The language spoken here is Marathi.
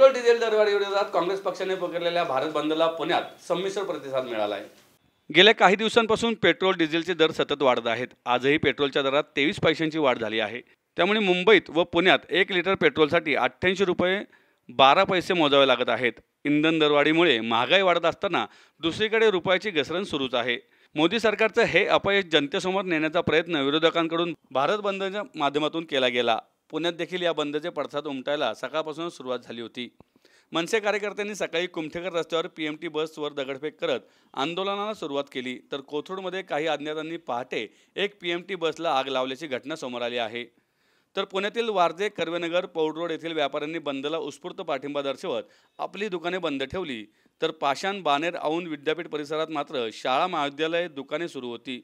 पेट्रोल डिझेल दरवाढी विरोधात काँग्रेस पक्षाने पकडलेल्या भारत बंदला पुण्यात संमिश्र प्रतिसाद मिळाला आहे गेल्या काही दिवसांपासून पेट्रोल डिझेलचे दर सतत वाढत आहेत आजही पेट्रोलच्या दरात तेवीस पैशांची वाढ झाली आहे त्यामुळे मुंबईत व पुण्यात एक लिटर पेट्रोलसाठी अठ्ठ्याऐंशी रुपये बारा पैसे मोजावे लागत आहेत इंधन दरवाढीमुळे महागाई वाढत असताना दुसरीकडे रुपयाची घसरण सुरूच आहे मोदी सरकारचं हे अपयश जनतेसमोर नेण्याचा प्रयत्न विरोधकांकडून भारत बंदच्या माध्यमातून केला गेला पुण्यात देखील या बंदचे पडसाद उमटायला सकाळपासून सुरुवात झाली होती मनसे कार्यकर्त्यांनी सकाळी कुमठेकर रस्त्यावर पी एम टी बसवर दगडफेक करत आंदोलनाला सुरुवात केली तर कोथरूडमध्ये काही अज्ञातांनी पहाटे एक पी एम टी बसला आग लावल्याची घटना समोर आली आहे तर पुण्यातील वारजे कर्वेनगर रोड येथील व्यापाऱ्यांनी बंदला उत्स्फूर्त पाठिंबा दर्शवत आपली दुकाने बंद ठेवली तर पाषाण बानेर औंध विद्यापीठ परिसरात मात्र शाळा महाविद्यालय दुकाने सुरू होती